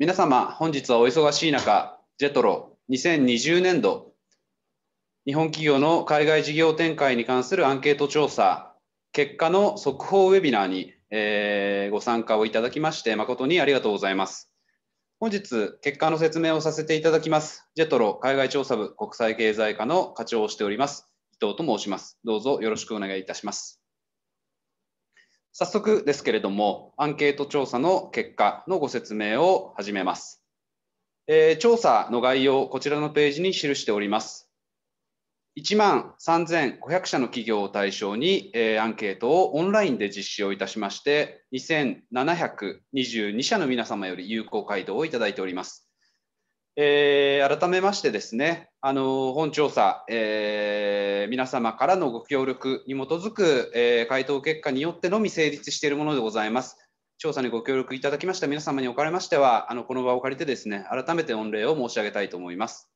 皆様、本日はお忙しい中、ジェトロ2020年度日本企業の海外事業展開に関するアンケート調査結果の速報ウェビナーに、えー、ご参加をいただきまして誠にありがとうございます。本日、結果の説明をさせていただきます。ジェトロ海外調査部国際経済課の課長をしております、伊藤と申します。どうぞよろしくお願いいたします。早速ですけれども、アンケート調査の結果のご説明を始めます。えー、調査の概要、こちらのページに記しております。1万3500社の企業を対象に、えー、アンケートをオンラインで実施をいたしまして、2722社の皆様より有効回答をいただいております。えー、改めましてですね、あの本調査、えー、皆様からのご協力に基づく、えー、回答結果によってのみ成立しているものでございます。調査にご協力いただきました皆様におかれましては、あのこの場を借りてですね、改めて御礼を申し上げたいと思います。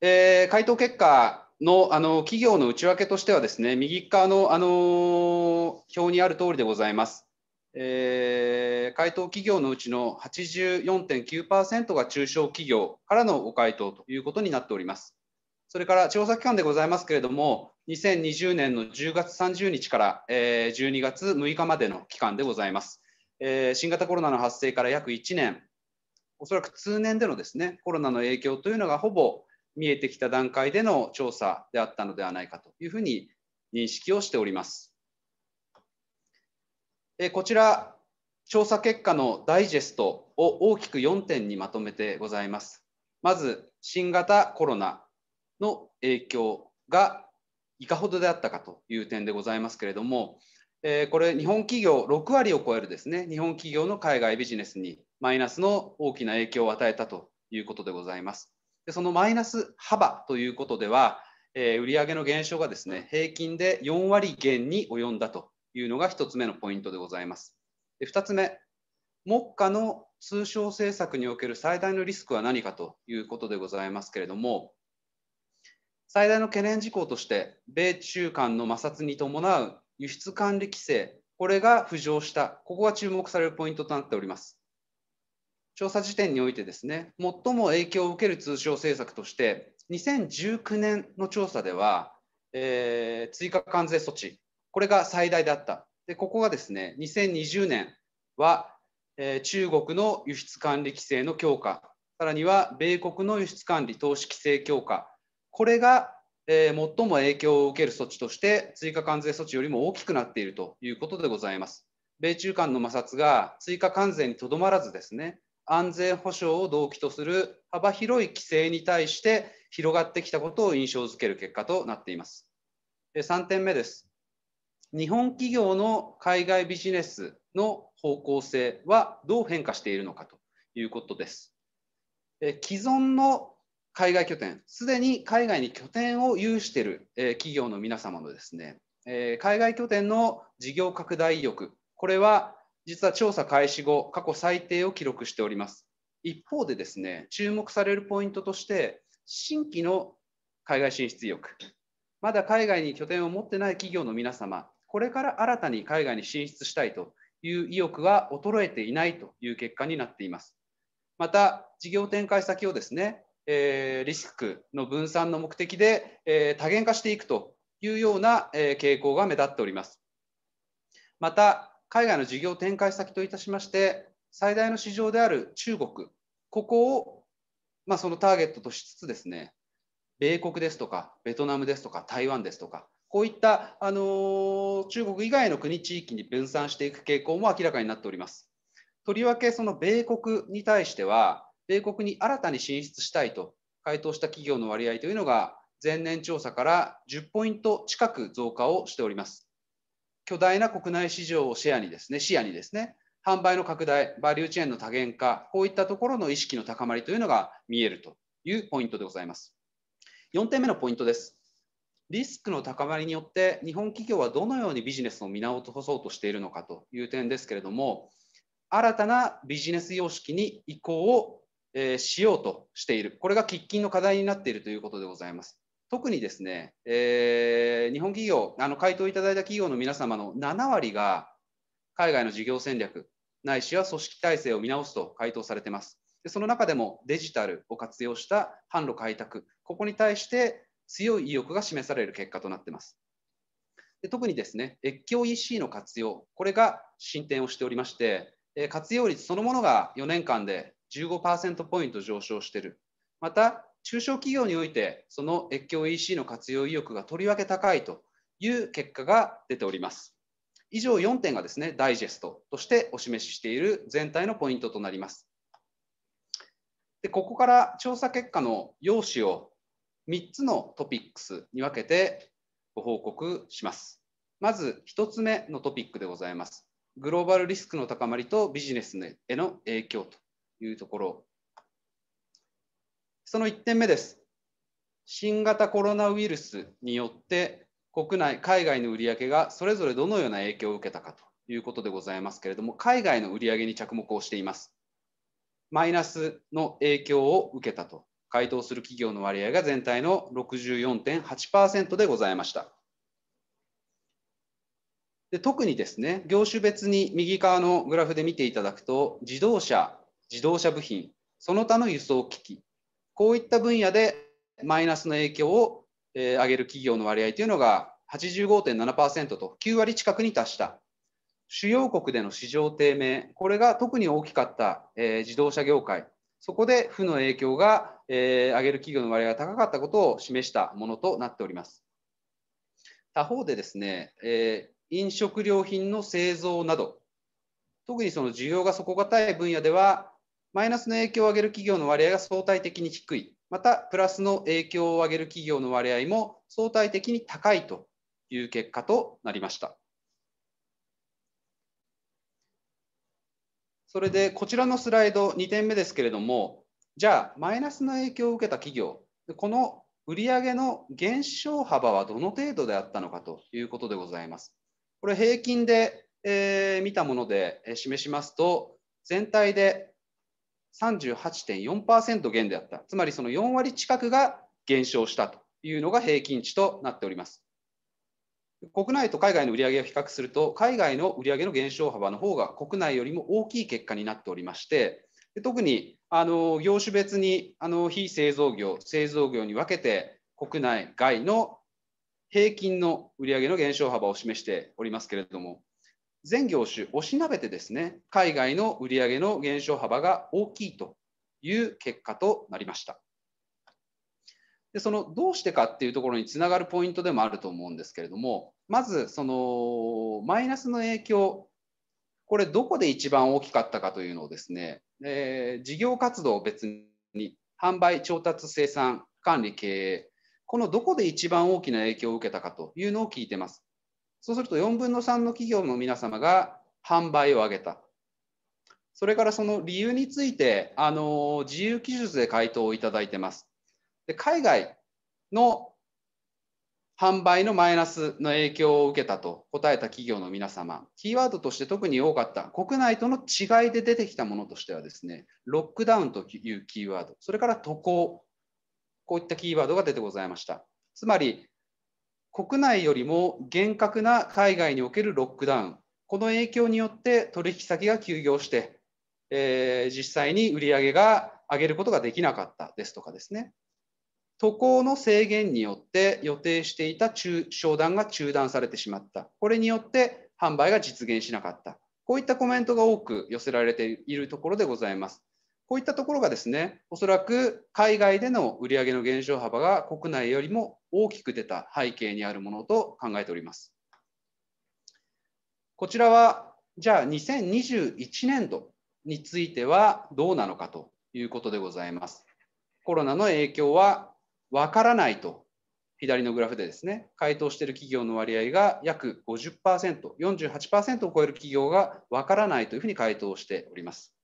えー、回答結果のあの企業の内訳としてはですね、右側の、あの表にある通りでございます。えー、回答企業のうちの84.9%が中小企業からのご回答ということになっております。それから調査機関でございますけれども、2020年の10月30日からえ12月6日までの期間でございます。え新型コロナの発生から約1年、おそらく通年でのですねコロナの影響というのがほぼ見えてきた段階での調査であったのではないかというふうに認識をしております。えこちら、調査結果のダイジェストを大きく4点にまとめてございます。まず、新型コロナの影響がいかほどであったかという点でございますけれども、えこれ、日本企業6割を超えるですね、日本企業の海外ビジネスにマイナスの大きな影響を与えたということでございます。でそのマイナス幅ということでは、え売上の減少がですね、平均で4割減に及んだというのが1つ目のポイントでございます。で2つ目、目下の通商政策における最大のリスクは何かということでございますけれども、最大の懸念事項として、米中間の摩擦に伴う輸出管理規制、これが浮上した、ここが注目されるポイントとなっております。調査時点においてですね、最も影響を受ける通商政策として、2019年の調査では、えー、追加関税措置これが最大だった。でここがですね2020年は、えー、中国の輸出管理規制の強化さらには米国の輸出管理投資規制強化これが、えー、最も影響を受ける措置として追加関税措置よりも大きくなっているということでございます。米中間の摩擦が追加関税にとどまらずですね安全保障を動機とする幅広い規制に対して広がってきたことを印象づける結果となっています。3点目です。日本企業の海外ビジネスの方向性はどう変化しているのかということです。既存の海外拠点、すでに海外に拠点を有している企業の皆様のですね、海外拠点の事業拡大意欲、これは実は調査開始後、過去最低を記録しております。一方でですね、注目されるポイントとして、新規の海外進出意欲、まだ海外に拠点を持ってない企業の皆様、これから新たに海外に進出したいという意欲は衰えていないという結果になっています。また事業展開先をですね、えー、リスクの分散の目的で、えー、多元化していくというような、えー、傾向が目立っております。また海外の事業展開先といたしまして最大の市場である中国ここを、まあ、そのターゲットとしつつですね米国ですとかベトナムですとか台湾ですとかこういったあの中国以外の国地域に分散していく傾向も明らかになっております。とりわけその米国に対しては、米国に新たに進出したいと回答した企業の割合というのが、前年調査から10ポイント近く増加をしております。巨大な国内市場をシェアにですね、視野にですね、販売の拡大、バリューチェーンの多元化、こういったところの意識の高まりというのが見えるというポイントでございます。4点目のポイントです。リスクの高まりによって日本企業はどのようにビジネスを見直そうとしているのかという点ですけれども新たなビジネス様式に移行を、えしようとしているこれが喫緊の課題になっているということでございます特にですね、えー、日本企業あの回答いただいた企業の皆様の7割が海外の事業戦略ないしは組織体制を見直すと回答されていますでその中でもデジタルを活用した販路開拓ここに対して強い意欲が示される結果となっています。で特にですね、越境 EC の活用、これが進展をしておりまして、活用率そのものが4年間で15%ポイント上昇している。また、中小企業において、その越境 EC の活用意欲がとりわけ高いという結果が出ております。以上4点がですね、ダイジェストとしてお示ししている全体のポイントとなります。でここから調査結果の要旨を3つのトピックスに分けてご報告します。まず1つ目のトピックでございます。グローバルリスクの高まりとビジネスへの影響というところ。その1点目です。新型コロナウイルスによって国内、海外の売り上げがそれぞれどのような影響を受けたかということでございますけれども、海外の売り上げに着目をしています。マイナスの影響を受けたと回答する企業の割合が全体の64.8%でございました。で特にですね、業種別に右側のグラフで見ていただくと、自動車、自動車部品、その他の輸送機器、こういった分野でマイナスの影響を、えー、上げる企業の割合というのが85.7%と9割近くに達した。主要国での市場低迷、これが特に大きかった、えー、自動車業界、そこで負の影響がえー、上げる企業の割合が高かったことを示したものとなっております。他方でですね、えー、飲食料品の製造など、特にその需要が底堅い分野では、マイナスの影響を上げる企業の割合が相対的に低い、またプラスの影響を上げる企業の割合も相対的に高いという結果となりました。それでこちらのスライド2点目ですけれどもじゃあ、マイナスの影響を受けた企業、この売上の減少幅はどの程度であったのかということでございます。これ、平均で、えー、見たもので示しますと、全体で38.4%減であった、つまりその4割近くが減少したというのが平均値となっております。国内と海外の売上を比較すると、海外の売上の減少幅の方が国内よりも大きい結果になっておりまして、特にあの業種別にあの非製造業、製造業に分けて国内外の平均の売上の減少幅を示しておりますけれども、全業種をしなべてですね、海外の売上の減少幅が大きいという結果となりました。でそのどうしてかっていうところにつながるポイントでもあると思うんですけれども、まずそのマイナスの影響、これどこで一番大きかったかというのをですね、えー、事業活動別に販売、調達、生産、管理、経営、このどこで一番大きな影響を受けたかというのを聞いてます。そうすると4分の3の企業の皆様が販売を上げた。それからその理由について、あの自由記述で回答をいただいてます。で海外の販売のマイナスの影響を受けたと答えた企業の皆様、キーワードとして特に多かった国内との違いで出てきたものとしてはですね、ロックダウンというキーワード、それから渡航、こういったキーワードが出てございました。つまり、国内よりも厳格な海外におけるロックダウン、この影響によって取引先が休業して、えー、実際に売り上げが上げることができなかったですとかですね、渡航の制限によって予定していた中商談が中断されてしまった。これによって販売が実現しなかった。こういったコメントが多く寄せられているところでございます。こういったところがですね、おそらく海外での売上の減少幅が国内よりも大きく出た背景にあるものと考えております。こちらは、じゃあ2021年度についてはどうなのかということでございます。コロナの影響はわからないと左のグラフでですね、回答している企業の割合が約50%、48%を超える企業がわからないというふうに回答しております。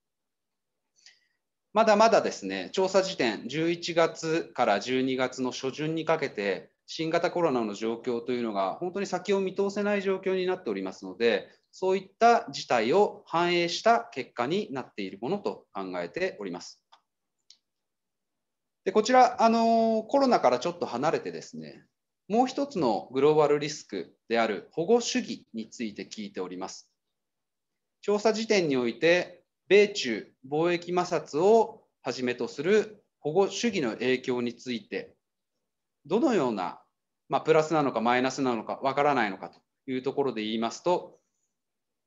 まだまだですね、調査時点、11月から12月の初旬にかけて、新型コロナの状況というのが本当に先を見通せない状況になっておりますので、そういった事態を反映した結果になっているものと考えております。でこちら、あのコロナからちょっと離れてですね、もう一つのグローバルリスクである保護主義について聞いております。調査時点において、米中貿易摩擦をはじめとする保護主義の影響について、どのような、まあ、プラスなのかマイナスなのかわからないのかというところで言いますと、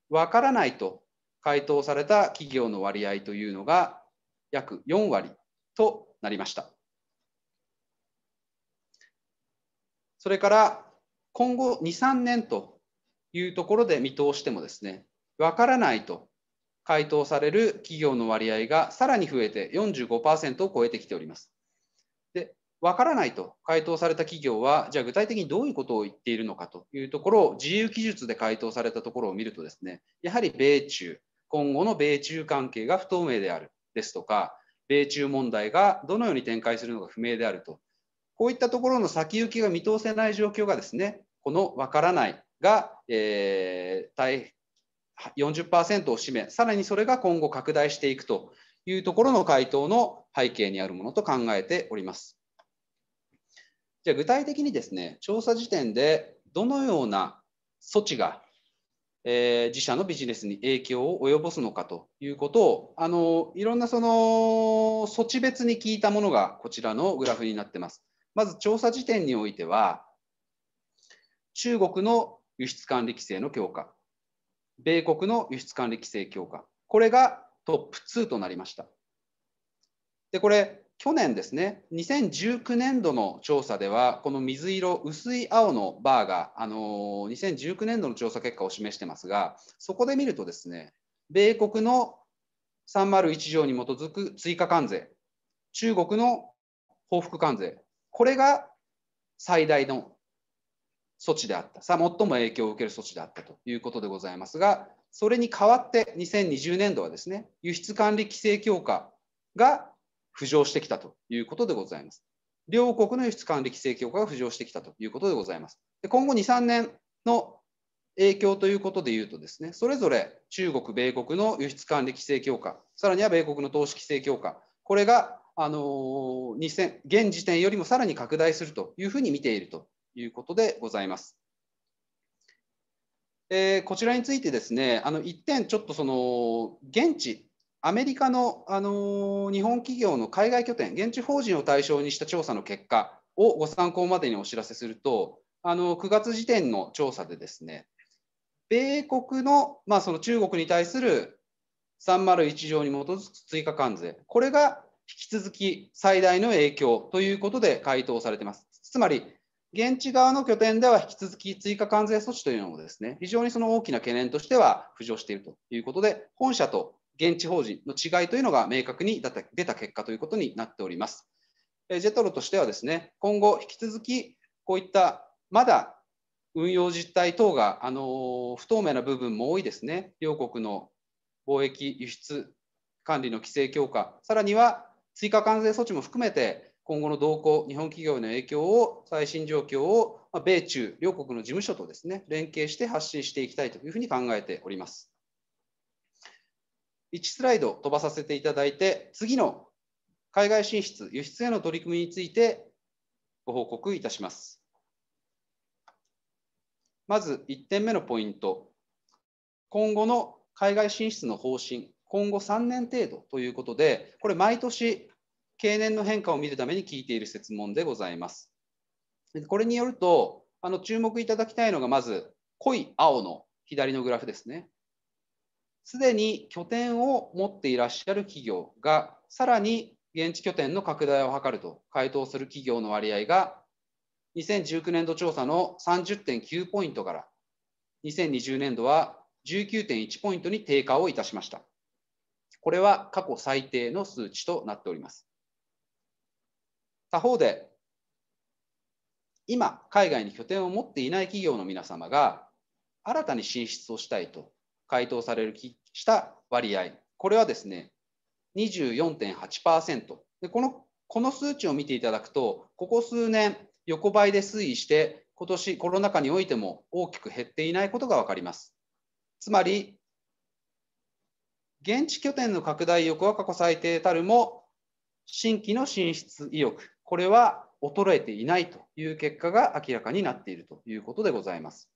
わからないと回答された企業の割合というのが約4割となりました。それから今後2、3年というところで見通してもですね、わからないと回答される企業の割合がさらに増えて45%を超えてきております。で、わからないと回答された企業は、じゃあ具体的にどういうことを言っているのかというところを自由記述で回答されたところを見るとですね、やはり米中、今後の米中関係が不透明であるですとか、米中問題がどのように展開するのか不明であると、こういったところの先行きが見通せない状況がですね、この分からないが、えー、大40%を占め、さらにそれが今後拡大していくというところの回答の背景にあるものと考えております。じゃあ具体的にですね、調査時点でどのような措置がえー、自社のビジネスに影響を及ぼすのかということをあのいろんなその措置別に聞いたものがこちらのグラフになってます。まず調査時点においては中国の輸出管理規制の強化米国の輸出管理規制強化これがトップ2となりました。でこれ去年ですね、2019年度の調査では、この水色、薄い青のバーが、あのー、2019年度の調査結果を示してますが、そこで見るとですね、米国の301条に基づく追加関税、中国の報復関税、これが最大の措置であった、さあ最も影響を受ける措置であったということでございますが、それに代わって2020年度はですね、輸出管理規制強化が浮上してきたということでございます。両国の輸出管理規制強化が浮上してきたということでございます。で今後2、3年の影響ということでいうとですね、それぞれ中国、米国の輸出管理規制強化、さらには米国の投資規制強化、これが、あのー、2000現時点よりもさらに拡大するというふうに見ているということでございます。えー、こちらについてですね、あの1点、ちょっとその現地アメリカの、あのー、日本企業の海外拠点、現地法人を対象にした調査の結果をご参考までにお知らせすると、あの9月時点の調査でですね、米国の,、まあその中国に対する301条に基づく追加関税、これが引き続き最大の影響ということで回答されています。つまり、現地側の拠点では引き続き追加関税措置というのもですね、非常にその大きな懸念としては浮上しているということで、本社と現地法人の違いというのが明確に出た結果ということになっております。ジェトロとしてはですね、今後引き続きこういったまだ運用実態等が、あの不透明な部分も多いですね、両国の貿易、輸出管理の規制強化、さらには追加関税措置も含めて、今後の動向、日本企業への影響を、最新状況を、米中両国の事務所とですね連携して発信していきたいというふうに考えております。1スライド飛ばさせていただいて、次の海外進出、輸出への取り組みについてご報告いたします。まず1点目のポイント、今後の海外進出の方針、今後3年程度ということで、これ、毎年、経年の変化を見るために聞いている設問でございます。これによると、あの注目いただきたいのが、まず、濃い青の左のグラフですね。すでに拠点を持っていらっしゃる企業が、さらに現地拠点の拡大を図ると回答する企業の割合が、2019年度調査の30.9ポイントから、2020年度は19.1ポイントに低下をいたしました。これは過去最低の数値となっております。他方で、今、海外に拠点を持っていない企業の皆様が、新たに進出をしたいと回答されるした割合、これはですね、24.8%でこの。この数値を見ていただくと、ここ数年、横ばいで推移して、今年コロナ禍においても大きく減っていないことが分かります。つまり、現地拠点の拡大欲は過去最低たるも、新規の進出意欲、これは衰えていないという結果が明らかになっているということでございます。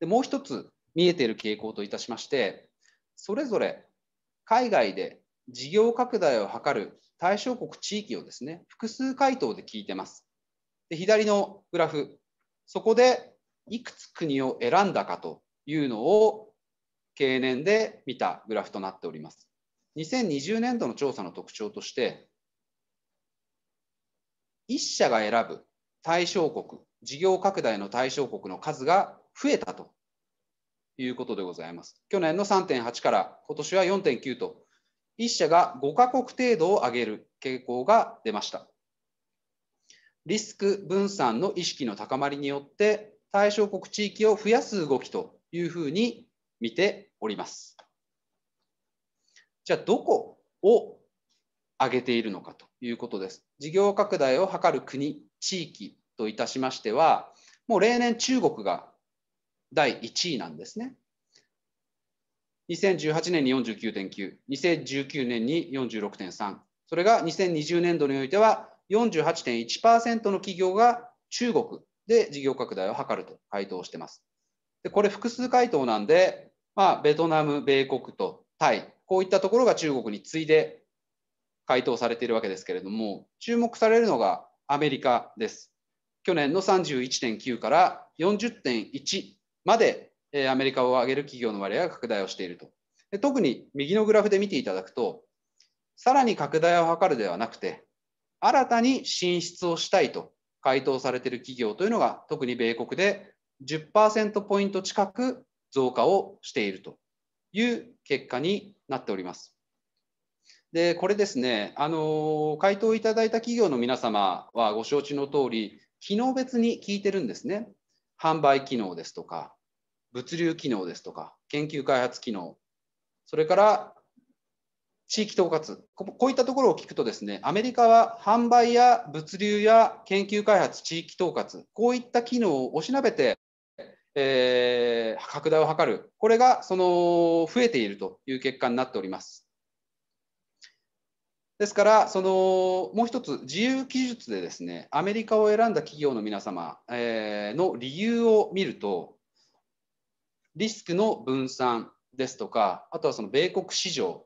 でもう一つ、見えている傾向といたしまして、それぞれ海外で事業拡大を図る対象国地域をですね、複数回答で聞いてます。で左のグラフ、そこでいくつ国を選んだかというのを経年で見たグラフとなっております。2020年度の調査の特徴として、1社が選ぶ対象国、事業拡大の対象国の数が増えたということでございます。去年の3.8から今年は4.9と、1社が5カ国程度を上げる傾向が出ました。リスク分散の意識の高まりによって、対象国地域を増やす動きというふうに見ております。じゃあ、どこを上げているのかということです。事業拡大を図る国、地域といたしましては、もう例年中国が第1位なんですね。2018年に49.9、2019年に46.3、それが2020年度においては48.1%の企業が中国で事業拡大を図ると回答してます。でこれ複数回答なんで、まあ、ベトナム、米国とタイ、こういったところが中国に次いで回答されているわけですけれども、注目されるのがアメリカです。去年の31.9から40.1までアメリカを上げる企業の割合が拡大をしていると。で特に右のグラフで見ていただくと、さらに拡大を図るではなくて、新たに進出をしたいと回答されている企業というのが、特に米国で10%ポイント近く増加をしているという結果になっております。でこれですね、あの回答いただいた企業の皆様はご承知の通り、機能別に聞いてるんですね。販売機能ですとか、物流機能ですとか、研究開発機能、それから地域統括、こういったところを聞くとですね、アメリカは販売や物流や研究開発、地域統括、こういった機能をおしなべて、えー、拡大を図る、これがその増えているという結果になっております。ですから、そのもう一つ、自由記述でですね、アメリカを選んだ企業の皆様、えー、の理由を見ると、リスクの分散ですとか、あとはその米国市場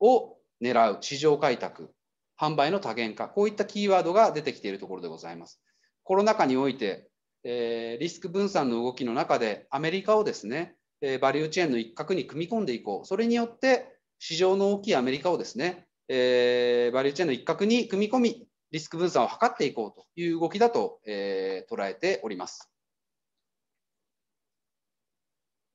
を狙う、市場開拓、販売の多元化、こういったキーワードが出てきているところでございます。コロナ禍において、えー、リスク分散の動きの中で、アメリカをですね、えー、バリューチェーンの一角に組み込んでいこう、それによって、市場の大きいアメリカをですね、えー、バリューチェーンの一角に組み込み、リスク分散を図っていこうという動きだと、えー、捉えております。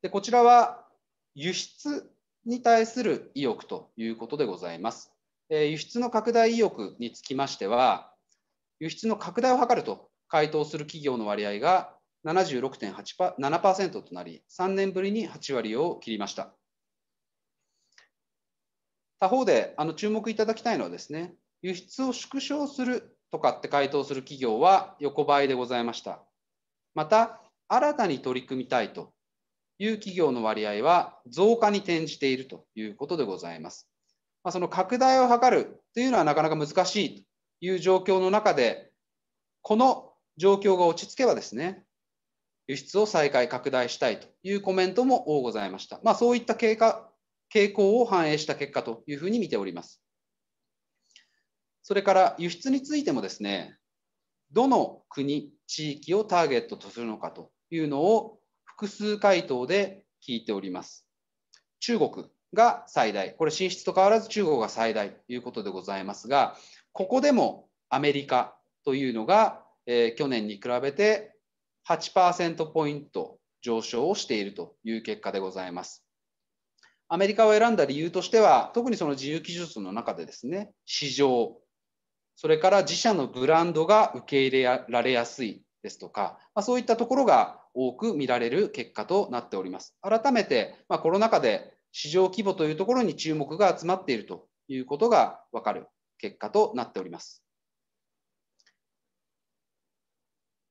でこちらは輸出に対する意欲ということでございます。えー、輸出の拡大意欲につきましては、輸出の拡大を図ると回答する企業の割合が76.7%となり、3年ぶりに8割を切りました。他方であの注目いただきたいのはですね輸出を縮小するとかって回答する企業は横ばいでございましたまた新たに取り組みたいという企業の割合は増加に転じているということでございます、まあ、その拡大を図るというのはなかなか難しいという状況の中でこの状況が落ち着けばですね輸出を再開拡大したいというコメントも多ございました、まあ、そういった経過傾向を反映した結果というふうに見ております。それから輸出についてもですね、どの国、地域をターゲットとするのかというのを複数回答で聞いております。中国が最大、これ進出と変わらず中国が最大ということでございますが、ここでもアメリカというのが、えー、去年に比べて8%ポイント上昇をしているという結果でございます。アメリカを選んだ理由としては、特にその自由記述の中でですね、市場、それから自社のブランドが受け入れられやすいですとか、まあ、そういったところが多く見られる結果となっております。改めて、まあ、コロナ禍で市場規模というところに注目が集まっているということが分かる結果となっております。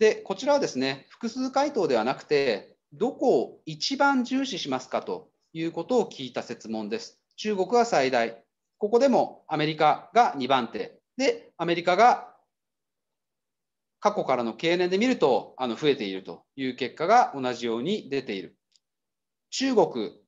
で、こちらはですね、複数回答ではなくて、どこを一番重視しますかということを聞いた説問です。中国は最大、ここでもアメリカが2番手で、アメリカが過去からの経年で見るとあの増えているという結果が同じように出ている。中国、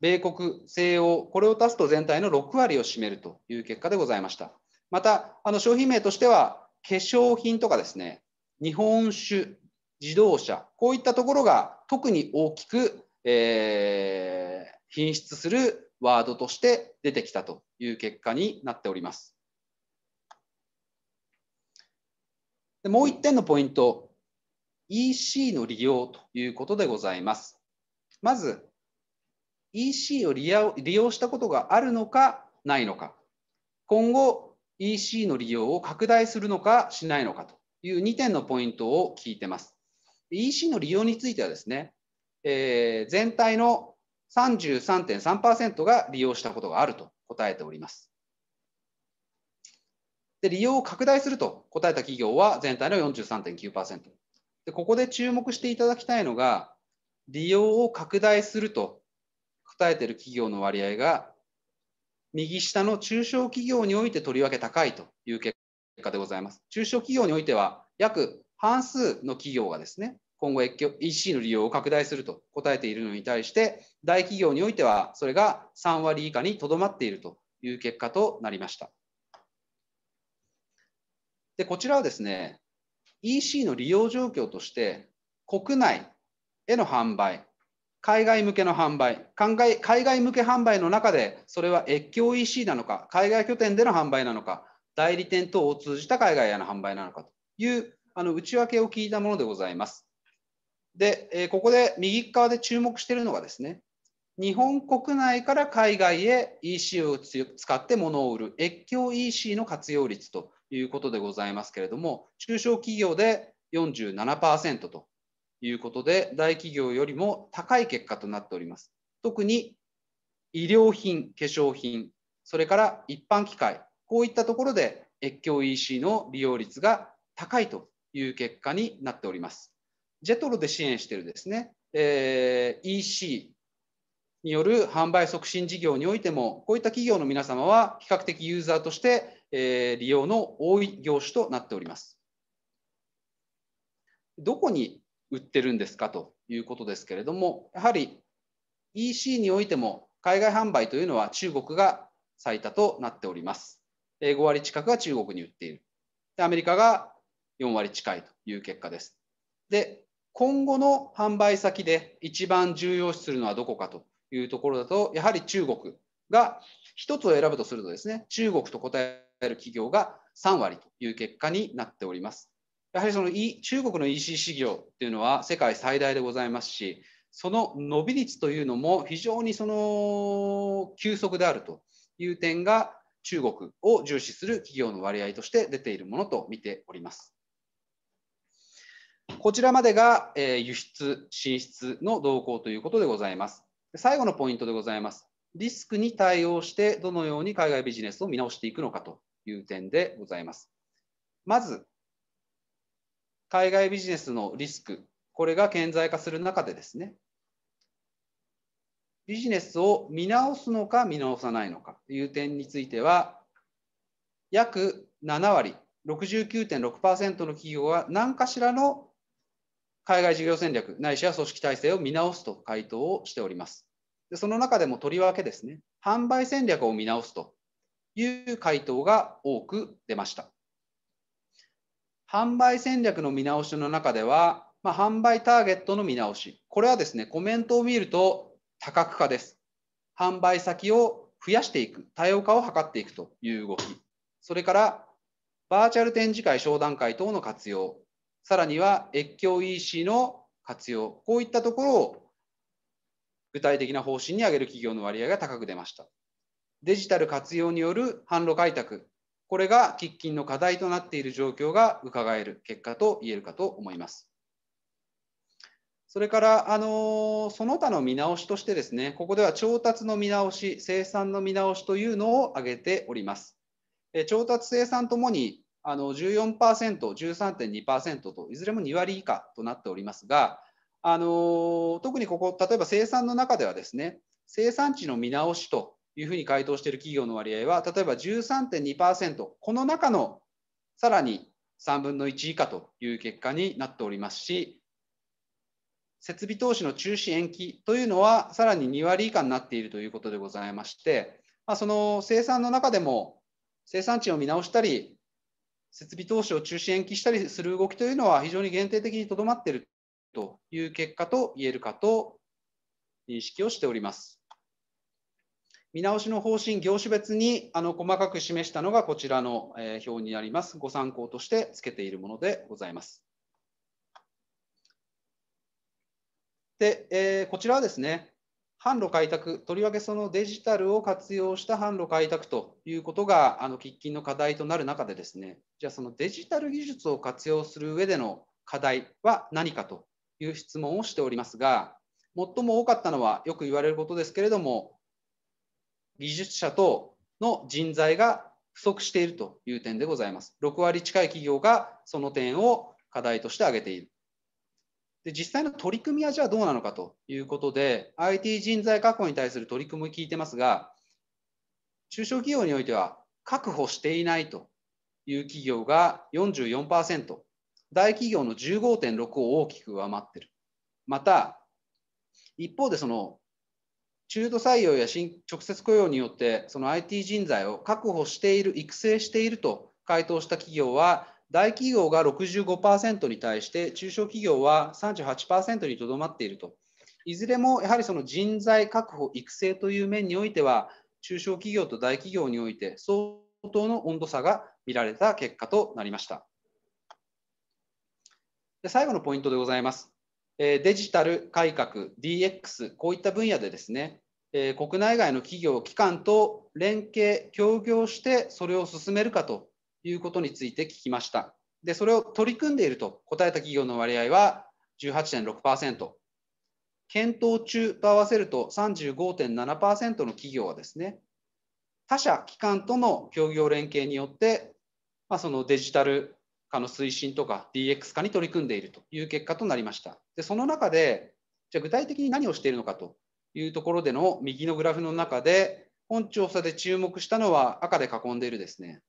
米国、西欧、これを足すと全体の6割を占めるという結果でございました。また、あの商品名としては、化粧品とかですね、日本酒、自動車、こういったところが特に大きく、えー品質するワードとして出てきたという結果になっております。でもう1点のポイント、EC の利用ということでございます。まず、EC を利用したことがあるのかないのか、今後 EC の利用を拡大するのかしないのかという2点のポイントを聞いてます。EC の利用についてはですね、えー、全体の33.3%が利用したことがあると答えております。で利用を拡大すると答えた企業は全体の43.9%。でここで注目していただきたいのが、利用を拡大すると答えている企業の割合が、右下の中小企業においてとりわけ高いという結果でございます。中小企業においては、約半数の企業がですね、今後 EC の利用を拡大すると答えているのに対して、大企業においてはそれが3割以下にとどまっているという結果となりました。でこちらはですね、EC の利用状況として、国内への販売、海外向けの販売海外、海外向け販売の中で、それは越境 EC なのか、海外拠点での販売なのか、代理店等を通じた海外への販売なのかというあの内訳を聞いたものでございます。で、えここで右側で注目しているのがですね、日本国内から海外へ EC を使って物を売る越境 EC の活用率ということでございますけれども、中小企業で47%ということで、大企業よりも高い結果となっております。特に医療品、化粧品、それから一般機械、こういったところで越境 EC の利用率が高いという結果になっております。ジェトロで支援しているですね、えー、EC による販売促進事業においても、こういった企業の皆様は比較的ユーザーとして、えー、利用の多い業種となっております。どこに売ってるんですかということですけれども、やはり EC においても海外販売というのは中国が最多となっております。5割近くが中国に売っている。でアメリカが4割近いという結果です。で、今後の販売先で一番重要視するのはどこかというところだと、やはり中国が1つを選ぶとするとですね、中国と答える企業が3割という結果になっております。やはりその、e、中国の EC 事業というのは世界最大でございますし、その伸び率というのも非常にその急速であるという点が中国を重視する企業の割合として出ているものと見ております。こちらまでが、えー、輸出、進出の動向ということでございます。最後のポイントでございます。リスクに対応して、どのように海外ビジネスを見直していくのかという点でございます。まず、海外ビジネスのリスク、これが顕在化する中でですね、ビジネスを見直すのか見直さないのかという点については、約7割、69.6%の企業は何かしらの海外事業戦略、ないしは組織体制を見直すと回答をしております。でその中でもとりわけですね、販売戦略を見直すという回答が多く出ました。販売戦略の見直しの中では、まあ、販売ターゲットの見直し、これはですね、コメントを見ると多角化です。販売先を増やしていく、多様化を図っていくという動き、それからバーチャル展示会商談会等の活用、さらには越境 EC の活用、こういったところを具体的な方針に挙げる企業の割合が高く出ました。デジタル活用による販路開拓、これが喫緊の課題となっている状況が伺える結果と言えるかと思います。それから、あのその他の見直しとしてですね、ここでは調達の見直し、生産の見直しというのを挙げております。調達生産ともにあの14%、13.2%といずれも2割以下となっておりますが、あの特にここ、例えば生産の中ではですね、生産地の見直しというふうに回答している企業の割合は、例えば13.2%、この中のさらに3分の1以下という結果になっておりますし、設備投資の中止延期というのは、さらに2割以下になっているということでございまして、まあ、その生産の中でも、生産地を見直したり、設備投資を中止延期したりする動きというのは非常に限定的にとどまっているという結果と言えるかと認識をしております。見直しの方針、業種別にあの細かく示したのがこちらの表になります。ご参考としてつけているものでございます。で、えー、こちらはですね、販路開拓、とりわけそのデジタルを活用した販路開拓ということがあの喫緊の課題となる中でですね、じゃあそのデジタル技術を活用する上での課題は何かという質問をしておりますが、最も多かったのはよく言われることですけれども、技術者等の人材が不足しているという点でございます。6割近い企業がその点を課題として挙げている。で実際の取り組みはじゃあどうなのかということで IT 人材確保に対する取り組みを聞いてますが中小企業においては確保していないという企業が44%大企業の15.6を大きく上回ってるまた一方でその中途採用や新直接雇用によってその IT 人材を確保している育成していると回答した企業は大企業が65%に対して中小企業は38%にとどまっていると。いずれもやはりその人材確保、育成という面においては、中小企業と大企業において相当の温度差が見られた結果となりました。で最後のポイントでございます。デジタル改革、DX、こういった分野でですね、国内外の企業、機関と連携、協業してそれを進めるかということについて聞きました。で、それを取り組んでいると答えた企業の割合は18.6%。検討中と合わせると35.7%の企業はですね、他社、機関との協業連携によって、まあ、そのデジタル化の推進とか DX 化に取り組んでいるという結果となりました。でその中で、じゃ具体的に何をしているのかというところでの右のグラフの中で、本調査で注目したのは赤で囲んでいるですね、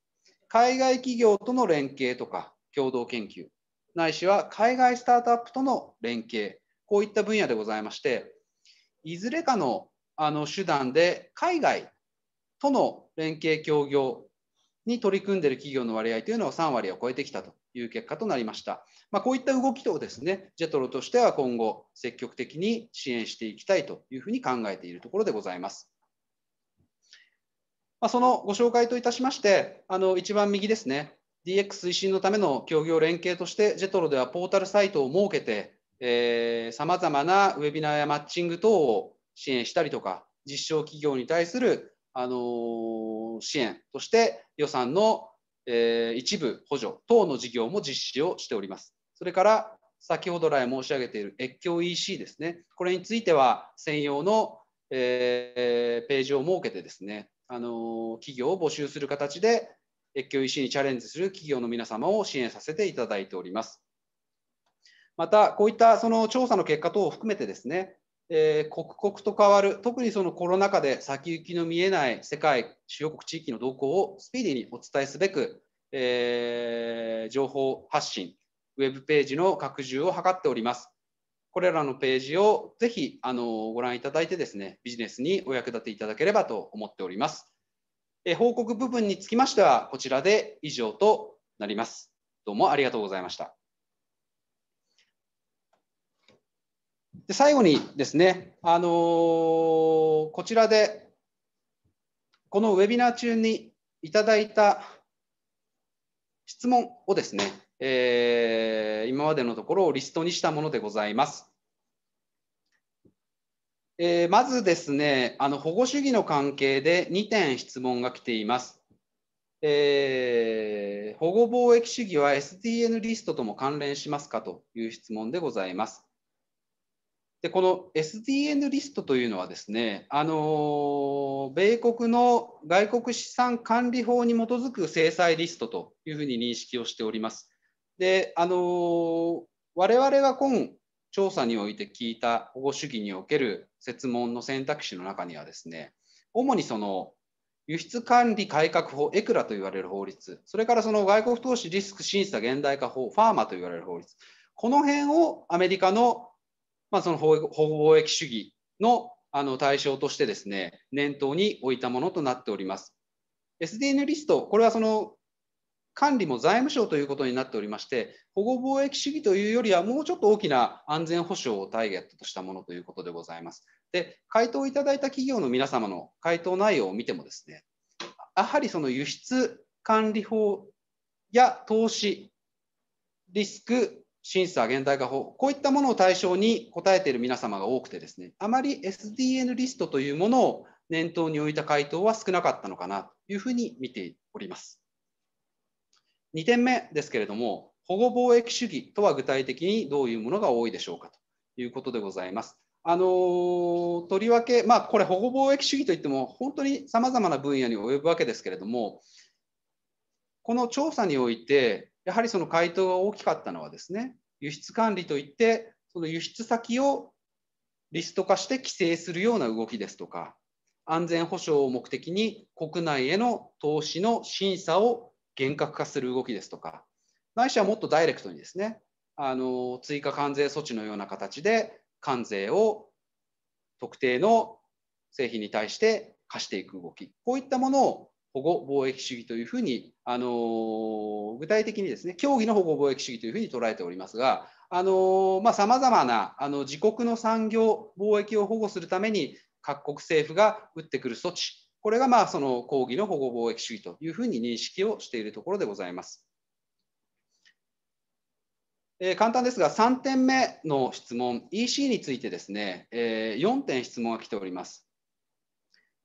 海外企業との連携とか共同研究、ないしは海外スタートアップとの連携、こういった分野でございまして、いずれかのあの手段で海外との連携協業に取り組んでいる企業の割合というのは3割を超えてきたという結果となりました。まあ、こういった動きをですね、ジェトロとしては今後積極的に支援していきたいというふうに考えているところでございます。まあ、そのご紹介といたしまして、あの一番右ですね、DX 推進のための協業連携として、ジェトロではポータルサイトを設けて、さまざまなウェビナーやマッチング等を支援したりとか、実証企業に対する、あのー、支援として予算の、えー、一部補助等の事業も実施をしております。それから先ほど来申し上げている越境 EC ですね、これについては専用の、えー、ページを設けてですね、あの企業を募集する形で越境 EC にチャレンジする企業の皆様を支援させていただいております。また、こういったその調査の結果等を含めてですね、えー、刻々と変わる、特にそのコロナ禍で先行きの見えない世界、主要国地域の動向をスピーディーにお伝えすべく、えー、情報発信、ウェブページの拡充を図っております。これらのページをぜひあのご覧いただいてですね、ビジネスにお役立ていただければと思っております。え報告部分につきましては、こちらで以上となります。どうもありがとうございました。で最後にですね、あのー、こちらでこのウェビナー中にいただいた質問をですね、えー、今までのところをリストにしたものでございます。えー、まずですねあの保護主義の関係で2点質問が来ています。えー、保護貿易主義は SDN リストとも関連しますかという質問でございます。でこの SDN リストというのはですね、あの米国の外国資産管理法に基づく制裁リストというふうに認識をしております。で、あのー、我々は今調査において聞いた保護主義における設問の選択肢の中にはですね、主にその輸出管理改革法、エクラと言われる法律、それからその外国投資リスク審査現代化法、ファーマと言われる法律、この辺をアメリカの,、まあその法貿易主義のあの対象としてですね、念頭に置いたものとなっております。SDN リスト、これはその管理も財務省ということになっておりまして、保護貿易主義というよりは、もうちょっと大きな安全保障をターゲットとしたものということでございます。で、回答いただいた企業の皆様の回答内容を見てもですね、やはりその輸出管理法や投資、リスク、審査、現代化法、こういったものを対象に答えている皆様が多くてですね、あまり SDN リストというものを念頭に置いた回答は少なかったのかなというふうに見ております。2点目ですけれども、保護貿易主義とは具体的にどういうものが多いでしょうかということでございます。あのとりわけ、まあ、これ保護貿易主義といっても本当にさまざまな分野に及ぶわけですけれどもこの調査においてやはりその回答が大きかったのはですね輸出管理といってその輸出先をリスト化して規制するような動きですとか安全保障を目的に国内への投資の審査を厳格化する動きですとか、ないしはもっとダイレクトにですね、あの追加関税措置のような形で関税を特定の製品に対して課していく動き、こういったものを保護貿易主義というふうに、あの具体的にですね、協議の保護貿易主義というふうに捉えておりますが、あのまあ、様々なあの自国の産業、貿易を保護するために各国政府が打ってくる措置、これがまあその抗議の保護貿易主義というふうに認識をしているところでございます。えー、簡単ですが、3点目の質問、EC についてですね、えー、4点質問が来ております。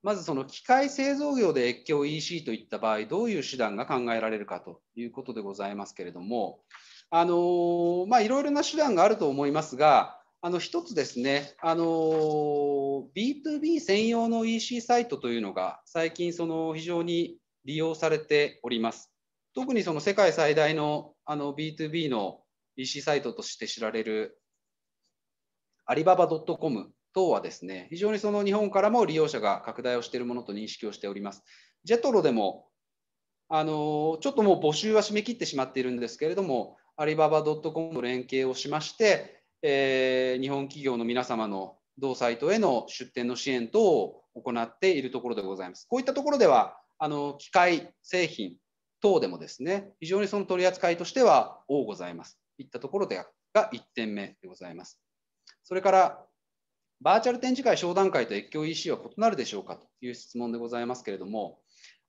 まず、その機械製造業で越境 EC といった場合、どういう手段が考えられるかということでございますけれども、あのー、まあ、いろいろな手段があると思いますが、あの一つですね、あの B2B 専用の EC サイトというのが最近その非常に利用されております。特にその世界最大のあの B2B の EC サイトとして知られるアリババ .com 等はですね、非常にその日本からも利用者が拡大をしているものと認識をしております。ジェトロでもあのちょっともう募集は締め切ってしまっているんですけれども、アリババ .com と連携をしまして、えー、日本企業の皆様の同サイトへの出店の支援等を行っているところでございます。こういったところではあの機械製品等でもですね非常にその取り扱いとしては多ございます。いったところでが1点目でございます。それからバーチャル展示会商談会と越境 EC は異なるでしょうかという質問でございますけれども、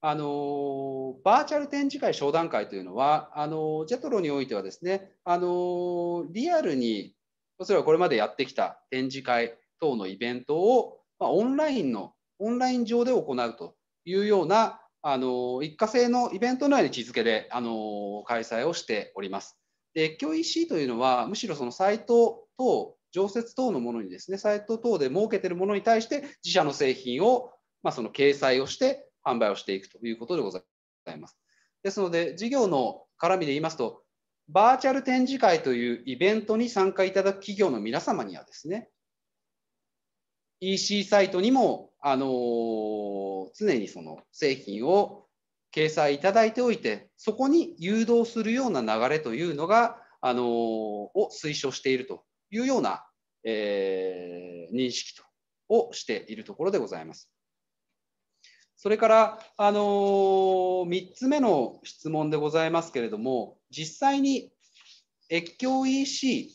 あのバーチャル展示会商談会というのはあのジェトロにおいてはですねあのリアルにそれはこれまでやってきた展示会等のイベントを、まあ、オンラインのオンライン上で行うというようなあの一過性のイベントのよ位置づけであの開催をしております。で QEC というのはむしろそのサイト等常設等のものにですねサイト等で設けているものに対して自社の製品を、まあ、その掲載をして販売をしていくということでございます。ですので事業の絡みで言いますとバーチャル展示会というイベントに参加いただく企業の皆様にはですね、EC サイトにも、あのー、常にその製品を掲載いただいておいて、そこに誘導するような流れというのが、あのー、を推奨しているというような、えー、認識とをしているところでございます。それから、あのー、3つ目の質問でございますけれども、実際に越境 EC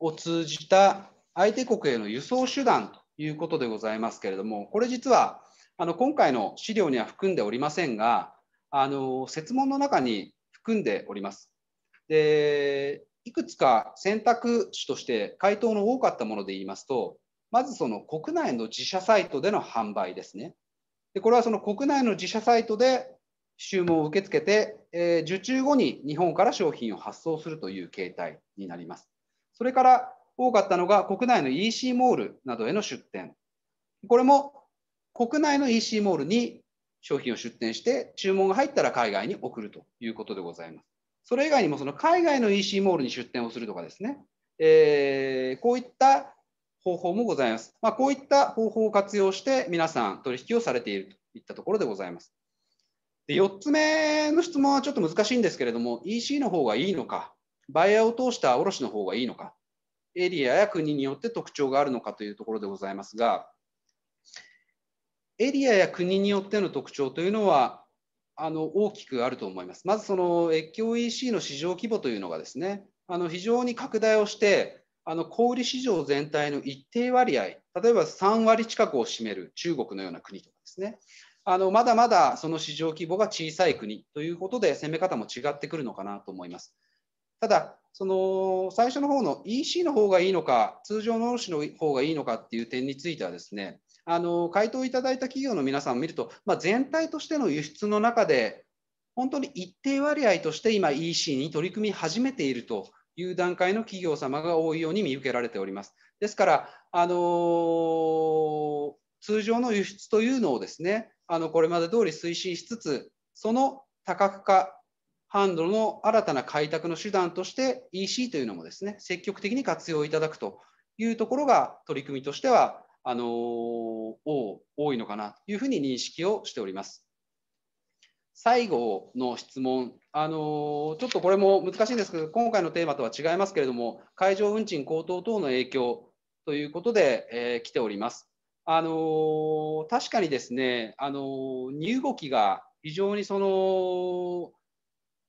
を通じた相手国への輸送手段ということでございますけれども、これ実はあの今回の資料には含んでおりませんが、あの設問の中に含んでおります。でいくつか選択肢として回答の多かったもので言いますと、まずその国内の自社サイトでの販売ですね。でこれはその国内の自社サイトで注文を受け付けて、えー、受注後に日本から商品を発送するという形態になります。それから多かったのが国内の EC モールなどへの出店。これも国内の EC モールに商品を出店して注文が入ったら海外に送るということでございます。それ以外にもその海外の EC モールに出店をするとかですね、えー、こういった方法もございます。まあ、こういった方法を活用して皆さん取引をされているといったところでございます。で4つ目の質問はちょっと難しいんですけれども EC の方がいいのかバイヤーを通した卸の方がいいのかエリアや国によって特徴があるのかというところでございますがエリアや国によっての特徴というのはあの大きくあると思います。まずその越境 EC の市場規模というのがですねあの非常に拡大をしてあの小売市場全体の一定割合、例えば3割近くを占める中国のような国とかですね、あのまだまだその市場規模が小さい国ということで、攻め方も違ってくるのかなと思います。ただ、その最初の方の EC の方がいいのか、通常の卸の方がいいのかっていう点についてはですね、あの回答いただいた企業の皆さんを見ると、まあ、全体としての輸出の中で、本当に一定割合として今、EC に取り組み始めているという段階の企業様が多いように見受けられております。ですから、あのー、通常の輸出というのをですねあのこれまで通り推進しつつその多角化ハドルの新たな開拓の手段として EC というのもですね積極的に活用いただくというところが取り組みとしてはあのー、多いのかなというふうに認識をしております。最後の質問、あのちょっとこれも難しいんですけど、今回のテーマとは違いますけれども、海上運賃高騰等の影響ということで、えー、来ております。あの確かにですね、あの荷動きが非常にその、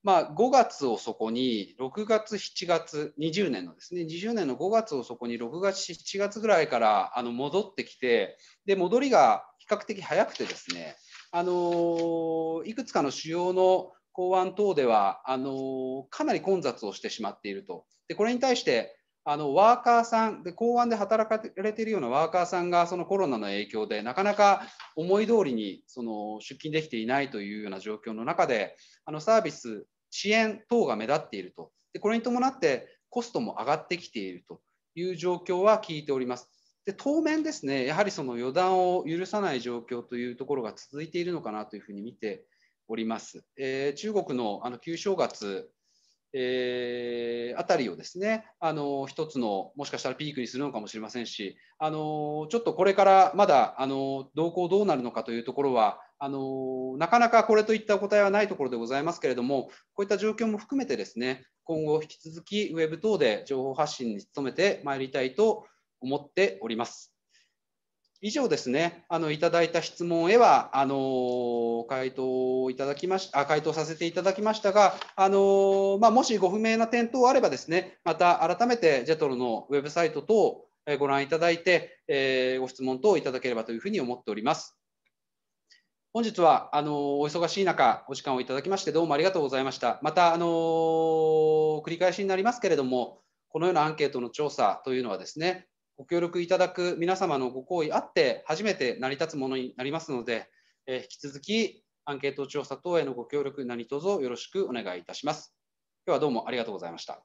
まあ、5月をそこに、6月、7月、20年のですね、20年の5月をそこに、6月、7月ぐらいからあの戻ってきてで、戻りが比較的早くてですね、あのいくつかの主要の港湾等ではあのかなり混雑をしてしまっていると。でこれに対してあのワーカーさんで港湾で働かれているようなワーカーさんがそのコロナの影響でなかなか思い通りにその出勤できていないというような状況の中であのサービス支援等が目立っているとでこれに伴ってコストも上がってきているという状況は聞いております。で当面ですね、やはりその予断を許さない状況というところが続いているのかなというふうに見ております。えー、中国のあの旧正月、えー、あたりをですね、あの一つのもしかしたらピークにするのかもしれませんし、あのちょっとこれからまだあの動向どうなるのかというところはあのなかなかこれといったお答えはないところでございますけれども、こういった状況も含めてですね、今後引き続きウェブ等で情報発信に努めてまいりたいと思っております。以上ですね、あのいただいた質問へはあの回答いただきましあ回答させていただきましたが、あのまあ、もしご不明な点等あればですね、また改めてジェトロのウェブサイト等をご覧いただいて、えー、ご質問等いただければというふうに思っております。本日はあのお忙しい中、お時間をいただきましてどうもありがとうございました。またあの繰り返しになりますけれども、このようなアンケートの調査というのはですね、ご協力いただく皆様のご好意あって初めて成り立つものになりますので、え引き続きアンケート調査等へのご協力何卒よろしくお願いいたします。今日はどうもありがとうございました。